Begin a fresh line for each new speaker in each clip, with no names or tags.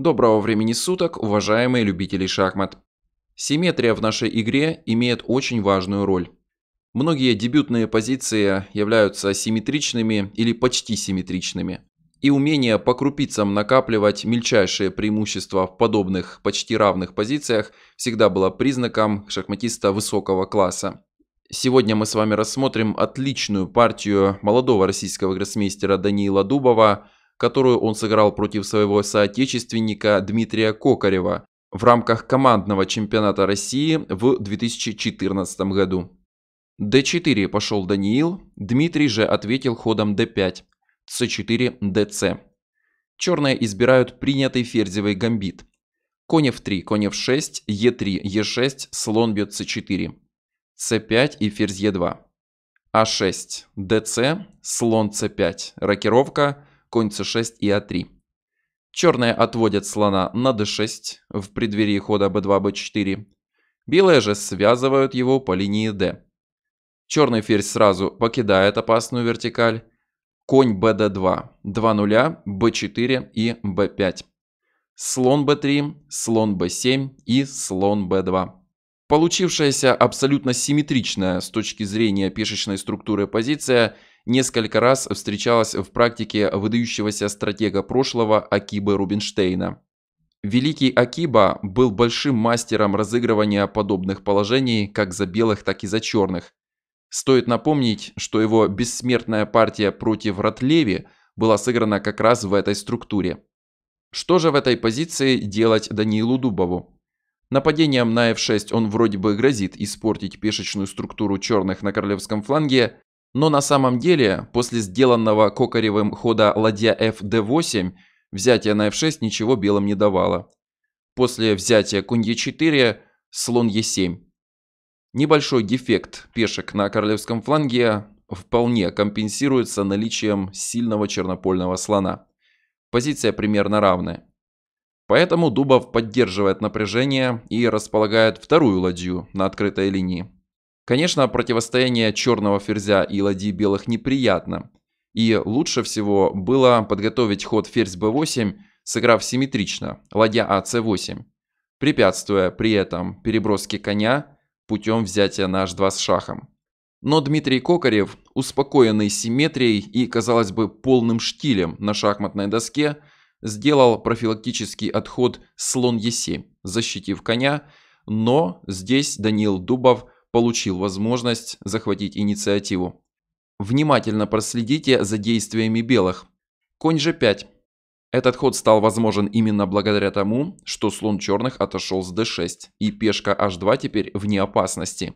Доброго времени суток, уважаемые любители шахмат. Симметрия в нашей игре имеет очень важную роль. Многие дебютные позиции являются симметричными или почти симметричными. И умение по крупицам накапливать мельчайшие преимущества в подобных почти равных позициях всегда было признаком шахматиста высокого класса. Сегодня мы с вами рассмотрим отличную партию молодого российского гроссмейстера Даниила Дубова – которую он сыграл против своего соотечественника Дмитрия Кокарева в рамках командного чемпионата России в 2014 году. d4 пошел Даниил, Дмитрий же ответил ходом d5, c4, dc. Черные избирают принятый ферзевый гамбит. Конь f3, конь f6, e3, e6, слон бьет c4, c5 и ферзь e2. a 6 dc, слон c5, рокировка, конь c6 и a3. А Черные отводят слона на d6 в преддверии хода b2, b4. Белые же связывают его по линии d. Черный ферзь сразу покидает опасную вертикаль. Конь bd2, 2 нуля, b4 и b5. Слон b3, слон b7 и слон b2. Получившаяся абсолютно симметричная с точки зрения пешечной структуры позиция несколько раз встречалась в практике выдающегося стратега прошлого Акибы Рубинштейна. Великий Акиба был большим мастером разыгрывания подобных положений как за белых, так и за черных. Стоит напомнить, что его бессмертная партия против Ротлеви была сыграна как раз в этой структуре. Что же в этой позиции делать Даниилу Дубову? Нападением на f6 он вроде бы грозит испортить пешечную структуру черных на королевском фланге, но на самом деле, после сделанного кокаревым хода ладья fd8, взятие на f6 ничего белым не давало. После взятия конь e4, слон e7. Небольшой дефект пешек на королевском фланге вполне компенсируется наличием сильного чернопольного слона. Позиция примерно равная. Поэтому Дубов поддерживает напряжение и располагает вторую ладью на открытой линии. Конечно, противостояние черного ферзя и ладьи белых неприятно. И лучше всего было подготовить ход ферзь b8, сыграв симметрично, ладья а c8, препятствуя при этом переброске коня путем взятия на h2 с шахом. Но Дмитрий Кокарев, успокоенный симметрией и, казалось бы, полным штилем на шахматной доске, сделал профилактический отход слон Е7, защитив коня, но здесь Даниил Дубов получил возможность захватить инициативу. Внимательно проследите за действиями белых. Конь G5. Этот ход стал возможен именно благодаря тому, что слон черных отошел с d6, и пешка h2 теперь вне опасности.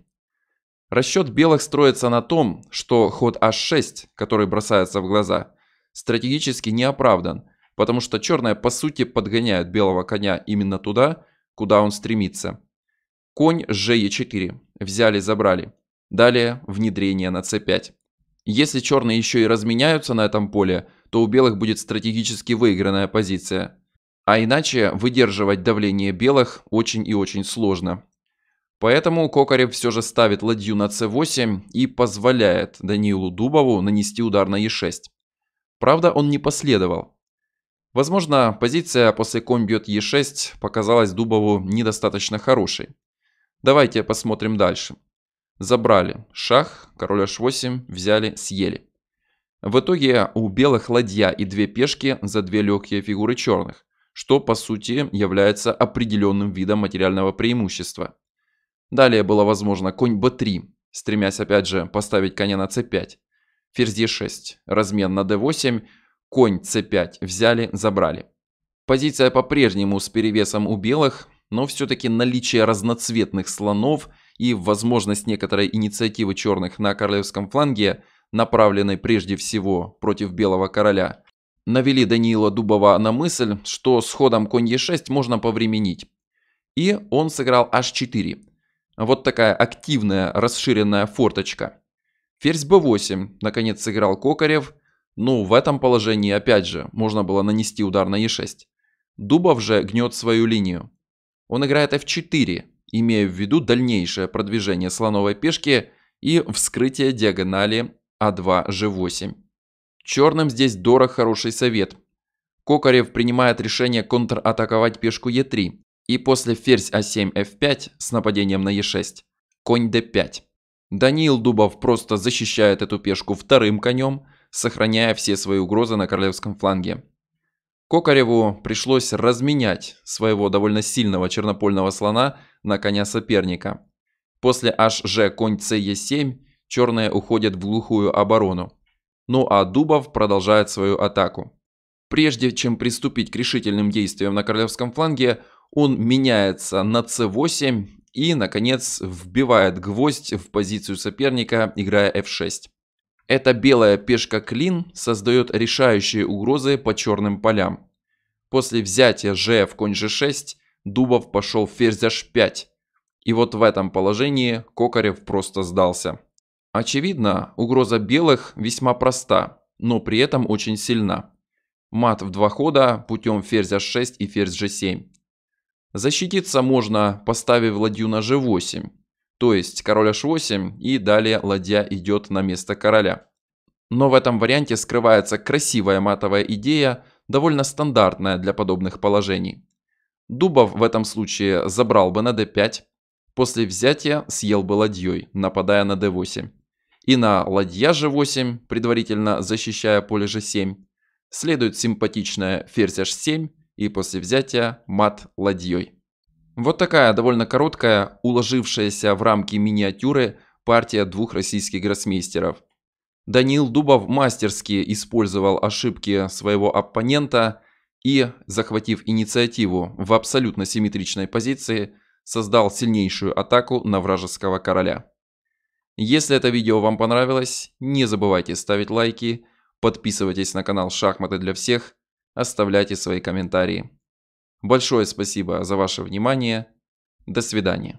Расчет белых строится на том, что ход h6, который бросается в глаза, стратегически не оправдан – Потому что черные, по сути, подгоняют белого коня именно туда, куда он стремится. Конь же Е4. Взяли, забрали. Далее внедрение на c5. Если черные еще и разменяются на этом поле, то у белых будет стратегически выигранная позиция. А иначе выдерживать давление белых очень и очень сложно. Поэтому Кокарев все же ставит ладью на c8 и позволяет Даниилу Дубову нанести удар на e6. Правда, он не последовал. Возможно, позиция после конь бьет Е6 показалась Дубову недостаточно хорошей. Давайте посмотрим дальше. Забрали шах, король h8, взяли, съели. В итоге у белых ладья и две пешки за две легкие фигуры черных, что по сути является определенным видом материального преимущества. Далее было возможно конь b3, стремясь опять же поставить коня на c5, ферзь d6, размен на d8, конь c5, взяли, забрали. Позиция по-прежнему с перевесом у белых, но все-таки наличие разноцветных слонов и возможность некоторой инициативы черных на королевском фланге, направленной прежде всего против белого короля, навели Даниила Дубова на мысль, что с ходом конь e6 можно повременить. И он сыграл h4. Вот такая активная расширенная форточка. Ферзь b8, наконец сыграл Кокарев – ну, в этом положении, опять же, можно было нанести удар на e6. Дубов же гнет свою линию. Он играет f4, имея в виду дальнейшее продвижение слоновой пешки и вскрытие диагонали а2g8. Черным здесь дорог хороший совет. Кокарев принимает решение контратаковать пешку e3 и после ферзь а7 f5 с нападением на e6, конь d5. Даниил Дубов просто защищает эту пешку вторым конем, сохраняя все свои угрозы на королевском фланге. Кокареву пришлось разменять своего довольно сильного чернопольного слона на коня соперника. После HG конь CE7 черные уходят в глухую оборону. Ну а Дубов продолжает свою атаку. Прежде чем приступить к решительным действиям на королевском фланге, он меняется на C8 и, наконец, вбивает гвоздь в позицию соперника, играя F6. Эта белая пешка Клин создает решающие угрозы по черным полям. После взятия же в конь g6 Дубов пошел ферзь h5. И вот в этом положении Кокарев просто сдался. Очевидно, угроза белых весьма проста, но при этом очень сильна. Мат в два хода путем ферзь h6 и ферзь g7. Защититься можно, поставив ладью на g8 то есть король h8 и далее ладья идет на место короля. Но в этом варианте скрывается красивая матовая идея, довольно стандартная для подобных положений. Дубов в этом случае забрал бы на d5, после взятия съел бы ладьей, нападая на d8. И на ладья g8, предварительно защищая поле g7, следует симпатичная ферзь h7 и после взятия мат ладьей. Вот такая довольно короткая, уложившаяся в рамки миниатюры партия двух российских гроссмейстеров. Даниил Дубов мастерски использовал ошибки своего оппонента и, захватив инициативу в абсолютно симметричной позиции, создал сильнейшую атаку на вражеского короля. Если это видео вам понравилось, не забывайте ставить лайки, подписывайтесь на канал «Шахматы для всех», оставляйте свои комментарии. Большое спасибо за ваше внимание. До свидания.